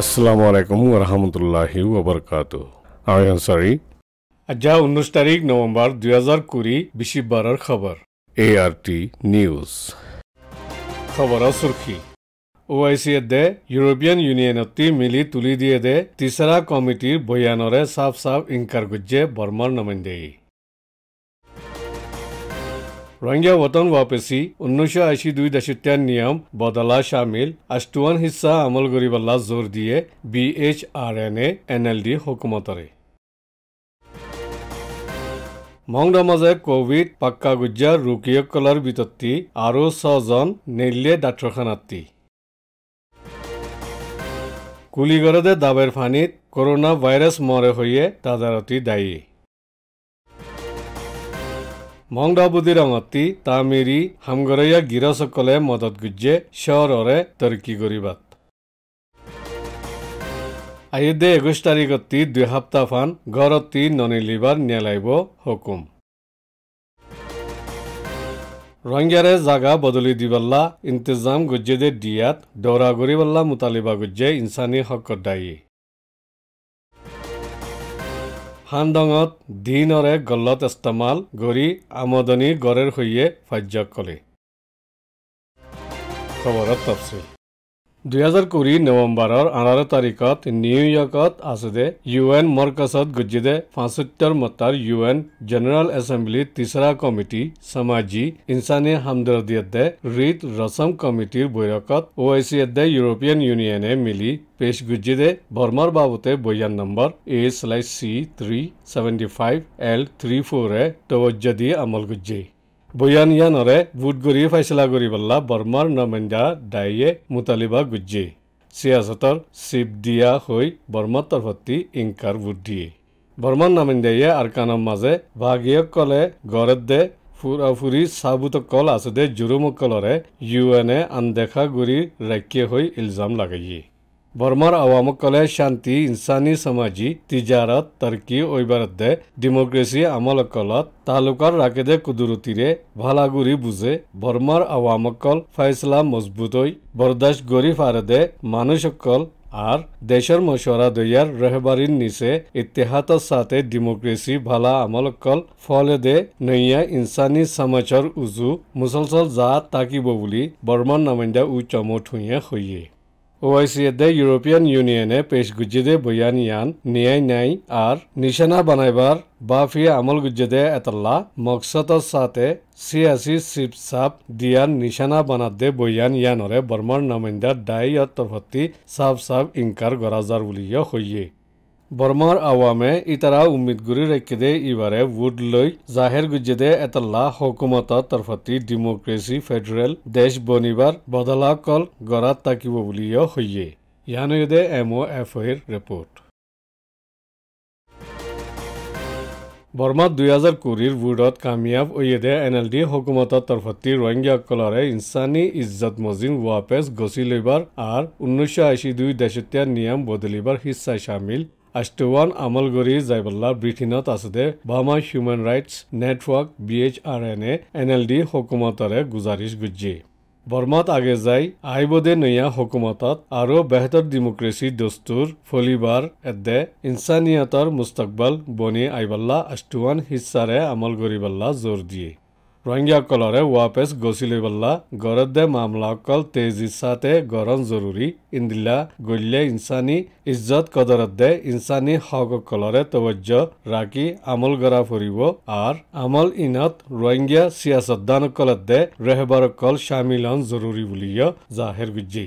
السلام علیکم ورحمۃ اللہ وبرکاتہ آئی ایم سوری اجا انیس تاریخ نومبر دو ہزار کوری بشی بارر خبر اے آر ٹی نیوز خبر سرخی او آئی سی ادے یوروپین یونین تی ملی تلی دیے دے تیسرا کمیٹیر بیانرے صاف صاف انکار گجے برمر نمائندگی ৰঙীয়া button ৱাপেচি ঊনৈছশ আশী দুই দাশিত্যান নিয়ম বদলা চামিল আষ্টৱান হিচা আমল কৰিবলা জোৰ দিয়ে বি এইচ আৰ এন এ এন এল ডি হকুমতৰে মংডমাজে কোভিড পাক্কা গুজ্জাৰ ৰোগীসকলৰ বিতত্তি আৰু ছজন নেলিয়ে ডাক্তৰখানাতি কুলিগড়তে দাবেৰ ফানীত কৰোণা ভাইৰাছ মৰে হৈয়ে তাজাৰতি দায়ী মংডাবুদী ৰঙতি তামিৰি হামগৰীয়া গিৰসকলে মদত গুজ্জে চৰৰে তৰ্কী কৰিবাত আয়োধ্যে একৈশ তাৰিখতি দুসপ্তাহান ঘৰতি ননিলিবাৰ নেলাইব হুকুম ৰংগাৰে জাগা বদলি দিবাল্লা ইন্তজাম গুজ্জেদে দিয়াত দৌৰা গুৰিবাল্লা মোতালিবা গুজ্জে ইনচানী হকদায়ী ফান্দঙত দিনৰে গলত ইস্তেমাল কৰি আমদনি গড়ে সৈয়ে ফাৰ্য কলে খবৰত তপচিল দুহেজাৰ কুৰি নৱেম্বৰৰ আঠাৰ তাৰিখত নিউয়ৰ্কত আছে ইউ এন মৰ্কাছত গজিদে পঁচসত্তৰ মতাৰ ইউ এন জেনেৰেল এছেম্বলিৰ তিচৰা কমিটি সামাজী ইনচানী হামদৰ্দিয়ে ৰীত ৰচম কমিটিৰ বৈৰকত অ' আই চি এডে ইউৰোপীয়ান ইউনিয়নে মিলি পেশ গুজিদে বর্মার বাবতে বইয়ান number A slash C three seventy five L three ফোরে তবজ্জ দিয়ে আমল গুজ্জি বৈয়ানিয়ানৰে ভোট গুৰি ফাইচলা গুৰি বল্লা বৰ্মাৰ নমেণ্ডা ডায়ে মুতালিবা গুজ্জি চিয়াছতৰ চিপ দিয়া হৈ বৰ্মা তৰভতি ইংকাৰ ভোট দিয়ে বৰ্মাৰ নমেণ্ডায়ে আৰ কানৰ মাজে ভাগিয়ক কলে গড়েদে ফুৰা ফুৰি চাবুত কল আছে দে জুৰুমকলৰে ইউ এনে আনদেখা গুৰি ৰাখিয়ে হৈ ইলজাম লাগিয়ে বৰ্মাৰ আৱামসকলে শান্তি ইনচানী সামাজিক তিজাৰত তৰ্কী ঐবাৰ্ধে ডেমক্ৰেচি আমলসকলত তালুকাৰ ৰাকেদে কুদুৰুতিৰে ভালাগুৰি বুজে বৰ্মাৰ আৱামসকল ফাইচলা মজবুত হৈ বৰদাস গৰি ফাৰদে মানুহসকল আর দেশের মশওয়ারা দৈয়ার রহবারির নিচে ইতিহাতের সাথে ডেমোক্রেসি ভালা আমলকল ফলে দে নইয়া ইনসানি সমাচার উজু মুসলসল যা তাকিব বলে বর্মন নামাইন্দা উ চমঠুয়া হইয়ে ওআইসিএ দ্য ইউরোপিয়ান ইউনিয়নে পেশ গুজ্জেদে ইয়ান নিয়াই নাই আর নিশানা বানাইবার বাফি আমল গুজ্জেদে এতল্লা মকসত সাথে সিয়াসি সিপসাপ দিয়ান নিশানা বানাদে বৈয়ান ইয়ানরে বর্মার নামিন্দা দায়ী অত্তর্ভত্তি সাপ সাপ ইনকার গরাজার বলিও হইয়ে বর্মার আওয়ামে ইতারা উম্মিদ গুরি রেখে দে ইবারে ভোট লই জাহের গুজে দে এতাল্লা হকুমতা তরফতি ডেমোক্রেসি ফেডারেল দেশ বনিবার বদলা কল গড়া তাকিব বুলিও হইয়ে ইয়ানয়দে এমও এফ এর রিপোর্ট বর্মাত দুই হাজার কুড়ির ভোটত কামিয়াব ওয়েদে এন এল ডি হকুমতর তরফতি রোহিঙ্গাসকলরে ইনসানি ইজ্জত মজিন ওয়াপেস গছি লইবার আর উনিশশো আশি দুই দেশতীয়া নিয়ম বদলিবার হিস্সায় সামিল আষ্টৱান আমলগুৰিৰ জাইবল্লা ব্ৰিটেইনত আছে দে Burma human rights network B H R N এ এন এল ডি হকুমতৰে গুজাৰিছ গুজি বৰ্মাত আগে যাই আইবদে নৈয়া হকুমতত আৰু বেহতৰ ডেমক্ৰেচি দস্তুৰ ফলিবাৰ এদে ইনচানিয়তৰ মুস্তকবাল বনি আইবাল্লা আষ্টৱান হিচাৰে আমল কৰিবাল্লা জোৰ দিয়ে রোহিঙ্গাকলরে ওয়াপেস গছিলে বল্লা গরদ্দে মামলাকল তেজির সাথে গরণ জরুরি ইন্দিল্লা গল্যে ইনসানি ইজ্জত কদরদ্দে ইনসানি হক কলরে তবজ্য রাখি আমল গড়া ফুরব আর আমল ইনত রোহিঙ্গা সিয়াসদ্দানকলদ্দে রেহবার কল সামিল হন জরুরি বলিও জাহের গুজ্জি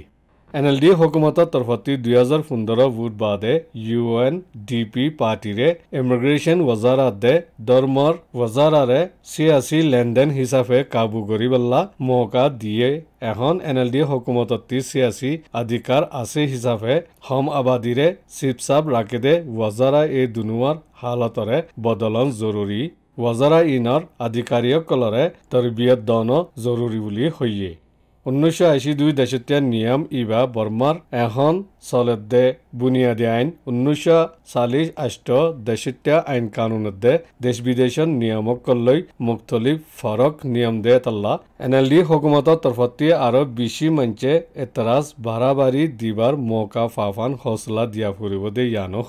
এন এল ডি এ হকুমতৰ তৰফতি দুহেজাৰ পোন্ধৰ ভোট বাদে ইউ এন ডি পি পাৰ্টীৰে ইমিগ্ৰেশ্যন ৱজাৰাতে দৰমৰ ৱজাৰাৰে চিয়াচি লেনদেন হিচাপে কাবু কৰি পেলা মৌকা দিয়ে এখন এন এল ডি এ চিয়াচি আধিকাৰ আছে হিচাপে হম আবাদীৰে চিপচাপ ৰাকেদে ৱজাৰা এই দুনুৱাৰ হালতৰে বদলন জৰুৰী ৱজাৰা ইনৰ আধিকাৰীসকলৰে তৰবিয়ত দন জৰুৰী বুলি হয়েই উনিশশো আশি দুই দেশতীয় নিয়ম ইবা বর্মার এখন চলত দে বুনিয়াদী আইন উনিশশো চাল্লিশ আষ্ট দেশতীয় আইন কানুনত দে দেশ বিদেশৰ নিয়ামক লৈ মুক্তলিফ ফরক নিয়ম দে তাল্লা এন এল ডি হকুমতৰ তৰফতি আৰু বিশি মঞ্চে এতৰাজ বাৰাবাৰী দিবাৰ মৌকা ফাফান হৌচলা দিয়া ফুরিব দে ইয়ানো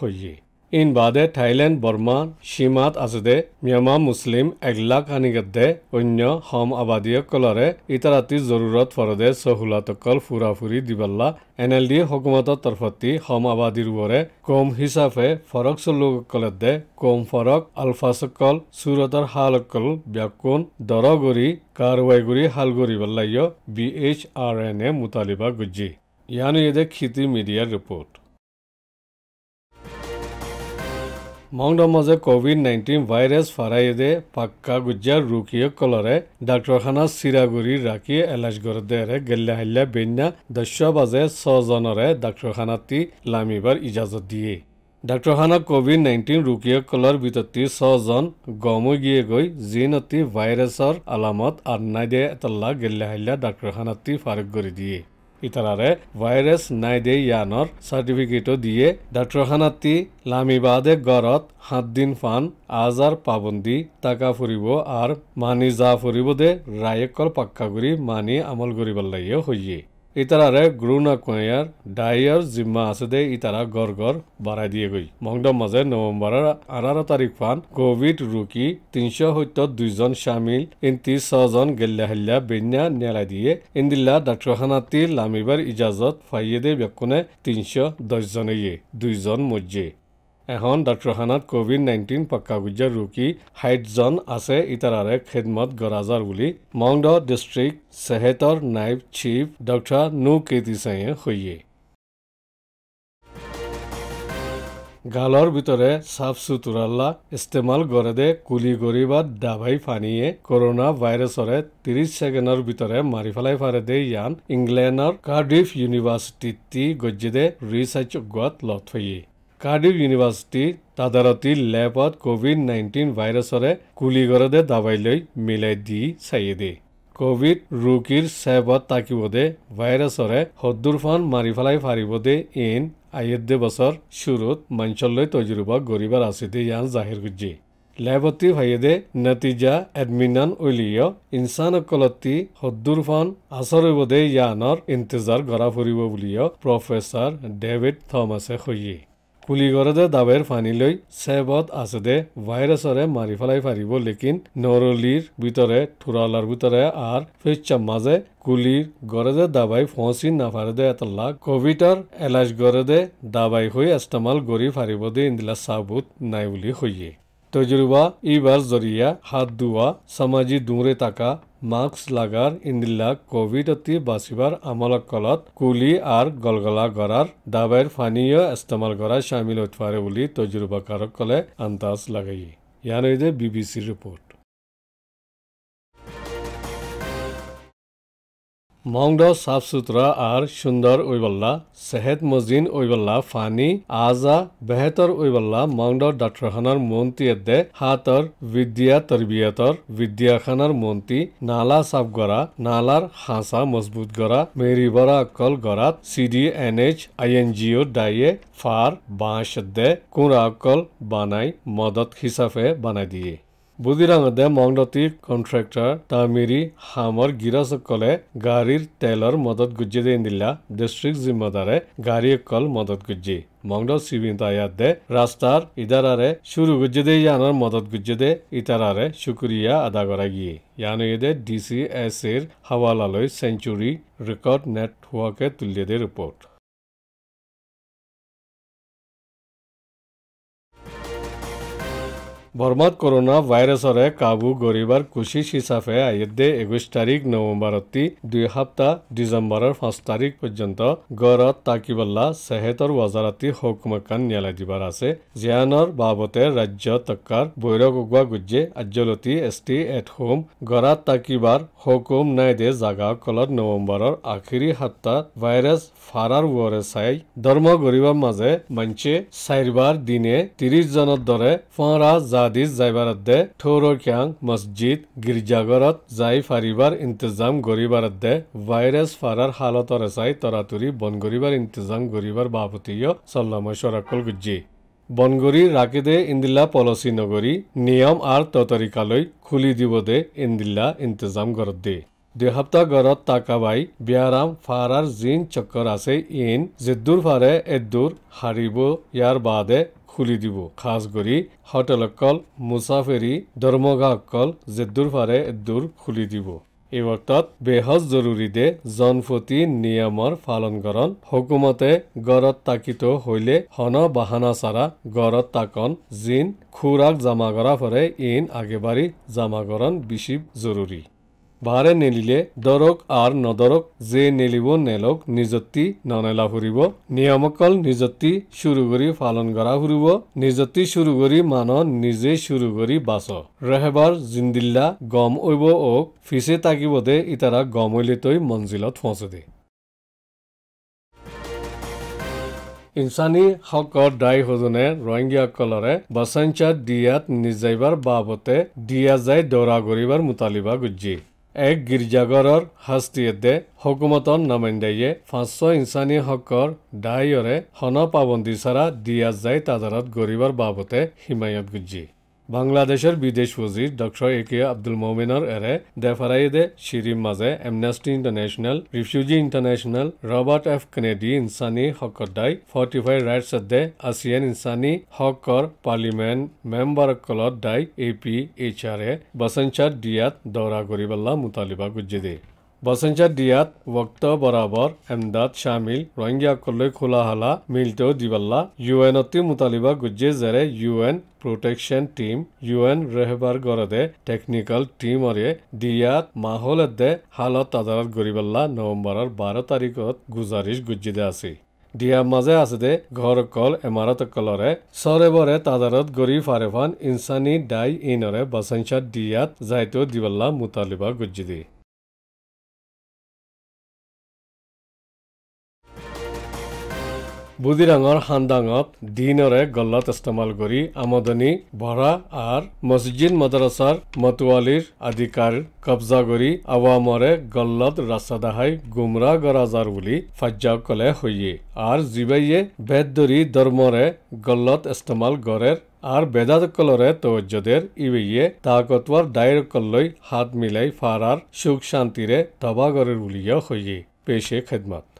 ইন বাদে থাইলেণ্ড বৰ্মা সীমাত আছে ম্যামা মুছলিম একলাক আনিগদ্দে অন্য সম আবাদীয় কলৰে ইতাৰাতি জৰুৰত ফৰদে চহুলাতকল ফুৰা ফুৰি দিবাল্লা এন এল ডি হকুমতৰ তৰফতি সম আবাদী ৰুৱৰে কম হিচাপে ফৰক চলুকলে দে কম ফৰক আলফাচকল চুৰতৰ হালকল ব্যাকুন দৰগুৰি কাৰৱাইগুৰি হালগুৰি বাল্লাইয় বি এইচ আৰ এন এ মুতালিবা গুজ্জি ইয়ানো এদে খিতি মিডিয়াৰ ৰিপৰ্ট মংড মাজে কোভিড ভাইৰাছ ভাইৰাস ফাৰাইদে পাক্কা গুজ্জাৰ ৰুকিয়ে কলৰে ডাক্তৰখানা চিৰাগুৰি ৰাখি এলাজগৰ দেৰে গেল্লা হাল্লা বেন্যা দস্য বাজে ছজনৰে ডাক্তাৰখানাটি লামিবাৰ ইজাজত দিয়ে ডাক্তাৰখানা কোভিড নাইণ্টিন ৰুকিয়ে কলৰ ভিতৰতে ছজন গমু গিয়ে গই জিনতি ভাইরাসর আলামত আন্নাই দে এতলা গেল্লা হাল্লা ডাক্তারখানাটি ফারগ করে দিয়ে ಇತರರೆ ವೈರಸ್ নাইদে ইয়ানৰ চাৰ্টিফিকেটো দিয়ে ডাক্তৰখানাতি লামিবাদে গৰত সাতদিন ফান আজাৰ পাবন্দি টাকা ফুৰিব আৰু মানি যা ফুৰিব দে ৰায়কল পাক্কা কৰি মানি আমল কৰিব লাগিয়ে হৈয়ে ইতাৰাৰে গ্ৰুনা কুঁৱাৰ ডায়ৰ জিম্মা আছে দে ইতাৰা গড় গড় বঢ়াই দিয়ে গৈ মংগম মাজে নৱেম্বৰৰ আঠাৰ তাৰিখমান কভিড ৰোগী তিনিশ সত্তৰ দুইজন চামিল ইন ত্ৰিছজন গেল্লাহেল্লা বেন্যা নেলাই দিয়ে ইন্দিল্লা ডাক্তৰখানাটি লামিবাৰ ইজাজত ফাইয়েদে ব্যক্তনে দুইজন মজ্জিয়ে এখন ডাক্তৰখানাত কভিড নাইণ্টিন পক্কাগুজ্জাৰ ৰোগী সাতজন আছে ইটাৰাৰে খেদমত গৰাজাৰ বুলি মংদ ডিষ্ট্ৰিক্ট চেহেতৰ নাইব চীফ ডক্টৰ নু কীৰ্তিচাঙে সৈয়ে গালৰ ভিতৰে চাফ চুতুৰাল্লা ইষ্টেমাল গড়েদে কুলি গৰি বা দাভাই ফানিয়ে কৰোণা ভাইৰাছৰে ত্ৰিছ ছেকেণ্ডৰ ভিতৰে মাৰি পেলাই ফাৰে দে ইয়ান ইংলেণ্ডৰ কাৰ্ডিফ ইউনিভাৰ্চিটিত টি গজ্জিদে ৰিচাৰ্চ গোৱাত লথ হয়েই কাৰ্ডিভ ইউনিভাৰ্চিটি তাদাৰতী লেবত কোভিড নাইণ্টিন ভাইৰাছৰে কুলিগৰদে দাবাই লৈ মিলাই দি চাইয়ে দে কোভিড ৰোগীৰ চেবত তাকিব দে ভাইৰাছৰে সদূৰফান মাৰি পেলাই ফাৰিব দে ইন আয়ুদ্ধে বছৰ চুৰত মঞ্চলৈ তজুৰবা গৰিবাৰ আছে দে ইয়ান জাহিৰ গুজি লেবতি ভাইয়েদে নতিজা এডমিনান উলিয় ইনচানকলতি সদূৰফান আচৰিব দে ইয়ানৰ ইন্তজাৰ কৰা ফুৰিব বুলিও প্ৰফেচাৰ ডেভিড থমাছে সহিয়ে কুলিগড়তে দাবেৰ ফানি লৈ চেবত আছে দে ভাইৰাছৰে মাৰি পেলাই ফাৰিব লেকিন নৰলিৰ ভিতৰে থুৰালৰ ভিতৰে আৰ ফেচাৰ মাজে কুলিৰ গড়েদে দাবাই ফচি নাফাৰে দে এটা লাখ কভিডৰ এলাজ গড়েদে দাবাই হৈ ইষ্টেমাল কৰি ফাৰিব দে ইন্দিলা চাবুত নাই বুলি সহিয়ে تجربہ ای ورز ذریعہ ہاتھ دعا سماجی دورے تاکہ মাস্ক লাগার ইন্দিলা কোভিড অতি বাঁচিবার আমলক কলত কুলি আর গলগলা গড়ার দাবের ফানীয় ইস্তেমাল করা সামিল হতে পারে বলে তজুর্বাকারক কলে আন্দাজ লাগাই ইয়ান বিবিসির রিপোর্ট মংদ চাফ সুতরা আর সুন্দর ওইবল্লা সেহেদ মজিন ওইবল্লা ফানি আজা বেহেতর ওইবল্লা মংদ ডাক্তারখানার মন্ত্রী এদে হাতর বিদ্যা তরবিয়তর বিদ্যাখানার মন্ত্রী নালা সাফ গড়া নালার হাঁসা মজবুত গড়া মেরি বড়া অকল গড়াত সিডি N H I N G O ডাইয়ে ফার বাঁশ দে কুঁড়া অকল বানাই মদত হিসাবে বানাই দিয়ে বুদিৰাঙত মংগলতী কণ্ট্ৰেক্টৰ তামিৰী হামৰ গিৰাজসকলে গাড়ীৰ তেলৰ মদত গুজ্জে দিন দিলা ডিষ্ট্ৰিক্ট জিম্মাদাৰে গাড়ী অকল মদত গুজি মংগল চিবিন্দায়াত দে ৰাস্তাৰ ইদাৰাৰে চুৰু গুজি দে ইয়ানৰ মদত গুজ্জে দে ইটাৰাৰে চুকুৰীয়া আদা গৰাকীয়ে ইয়ানে দে ডি চি এছ এৰ হাৱালালৈ চেঞ্চুৰী ৰেকৰ্ড নেটৱৰ্কে তুলি দে ৰিপৰ্ট বৰ্মাত কৰোণা ভাইৰাছৰে কাবু গঢ়িবাৰ কোচিছ হিচাপে আয়োধ্যে একৈছ তাৰিখ নৱেম্বৰ অতি দুই সপ্তাহ ডিচেম্বৰৰ পাঁচ তাৰিখ পৰ্যন্ত গড়ত তাকিবাল্লা চেহেতৰ ৱাজাৰাতি হকমকান নিয়ালাই দিবাৰ আছে জিয়ানৰ বাবতে ৰাজ্য টক্কাৰ বৈৰকুৱা গুজ্জে আজলতি এছ টি এট হোম গড়াত তাকিবাৰ হুকুম নাই দে জাগা কলত নৱেম্বৰৰ আখিৰী সপ্তাহ ভাইৰাছ ফাৰাৰ ৱৰে চাই ধৰ্ম গঢ়িবৰ মাজে মঞ্চে চাৰিবাৰ দিনে ত্ৰিশজনৰ দৰে ফৰা আজাদিছ যাইবাৰদ্দে থৌৰ ক্যাং মছজিদ গীৰ্জাঘৰত যাই ফাৰিবাৰ ইন্তজাম কৰিবাৰদ্দে ভাইৰাছ ফাৰাৰ হালতৰে চাই তৰাতৰি বন কৰিবাৰ ইন্তজাম কৰিবাৰ বাপতীয় চল্লামেশ্বৰাকুল গুজ্জি বনগুৰি ৰাকে দে ইন্দিলা পলচি নগৰী নিয়ম আৰু ততৰিকালৈ খুলি দিব দে ইন্দিলা ইন্তজাম গৰত দে দুসপ্তাহ গড়ত তাকাবাই বিয়াৰাম ফাৰাৰ জিন চক্কৰ আছে ইন জিদ্দুৰ ফাৰে এদ্দুৰ হাৰিব ইয়াৰ বাদে খুলি দিব খাস কৰি হোটেল অকল মুছাফেৰী দৰমগা অকল যেদুৰ পাৰে এদুৰ খুলি দিব এই বৰ্তত বেহজ জৰুৰী দে জনফতি নিয়মৰ পালন কৰণ হুকুমতে গড়ত তাকিত হ'লে হন বাহানা চাৰা গড়ত তাকন জিন খুৰাক জমা কৰা ফৰে ইন আগেবাৰী জামাকৰণ বিচিব জৰুৰী ভাৰে নেলিলে দৰক আৰু নদৰক যে নেলিব নেলক নিযতি ননেলা ফুৰিব নিয়মকল নিযতি চুৰু কৰি পালন কৰা ফুৰিব নিযতি চুৰু কৰি মান নিজে চুৰু কৰি বাচ ৰেহেবাৰ জিন্দিল্লা গম ঐব অক ফিচে তাকিব দে ইতাৰা গমৈলে তৈ মঞ্জিলত ফঁচ দে ইনছানী হকৰ দায় সজনে ৰোহিংগীসকলৰে বসঞ্চাৰ দিয়াত নিজাইবাৰ বাবতে দিয়া যায় দৰা গৰিবাৰ মোতালিবা গুজি এক গীৰ্জাঘৰৰ শাস্তিয়েদে হকুমতন নমেণ্ডাইয়ে পাঁচশ ইঞ্চানী হকৰ ডায়ৰে সন পাবন্দী চাৰা দিয়া যায় তাজাৰত গৰীবৰ বাবতে হিমায়ত গুজি বাংলাদেশের বিদেশ সচিব ডক্টর এ কে আব্দুল মোমিনর এরে ডেফারাইদে শিরিম মাজে Amnesty International Refugee International Robert F Kennedy ইনসানি হকদ্দাই ফর্টিফাই রাইটস দে আসিয়ান ইনসানি হকর পার্লিমেন্ট মেম্বার কলত এ পি এইচ আর এ বসনচার ডিয়াত দৌরা করিবাল্লা মুতালিবা গুজ্জিদি বসঞ্চাত দিয়াত ভক্ত বৰাবৰ এমদাদ শামিল ৰোহিঙ্গাকলৈ খোলা হলা মিলতে দিবাল্লা ইউএনতি মুতালিবা গুজ্জে জেৰে ইউএন প্ৰটেকচন টিম ইউএন রেহবার গরদে টেকনিক্যাল টিম অরে দিয়াত মাহলেদে হালত তাদারত গরিবাল্লা নভেম্বরের বারো তারিখত গুজারিশ গুজ্জিদে আছে দিয়া মাজে আছে দে ঘৰ কল এমাৰত কলৰে চৰে বৰে তাদাৰত গৰি ফাৰেফান ইনচানী ডাই ইনৰে বাচনচাত দিয়াত যাইতো দিবল্লা মুতালিবা গুজ্জিদি বুদিৰাঙৰ সান্দাঙত দিনৰে গল্লত ইস্তেমাল কৰি আমদনী ভৰা আৰু মছজিদ মাদ্ৰাছাৰ মতোৱালীৰ আধিকাৰ কব্জা কৰি আৱামৰে গল্লত ৰাস্তা দাহাই গুমৰা গৰাজাৰ বুলি ফাজ্যা কলে হৈয়ে আৰু জীৱাইয়ে বেদ ধৰি ধৰ্মৰে গল্লত ইস্তেমাল গড়ে আৰু বেদাসকলৰে তৱজ্জদেৰ ইৱেয়ে তাকতৱাৰ দায়েৰসকললৈ হাত মিলাই ফাৰাৰ সুখ শান্তিৰে ধবাগৰে বুলিয়ে হৈয়ে পেছে খেদমত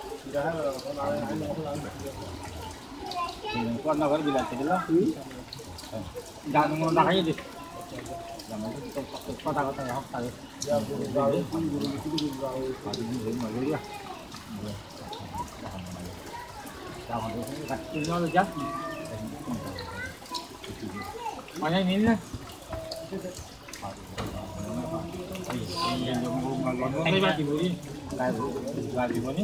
jangan ngomong aja ya ya jadi ini ini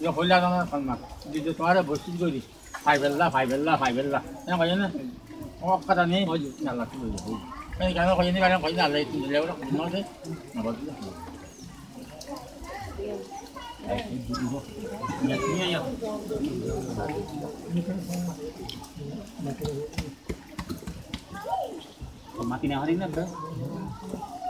যে হইলা তোমার সন্মান দিদি তোমার বসিত করি ফাই বেল্লা ফাই কেন কয় না আমার কথা নেই হয় নালা তুলে যাবো কেন কয় নি কেন কয় নালাই তুলে যাবো নয় নগর দিলে মাতি না হারি না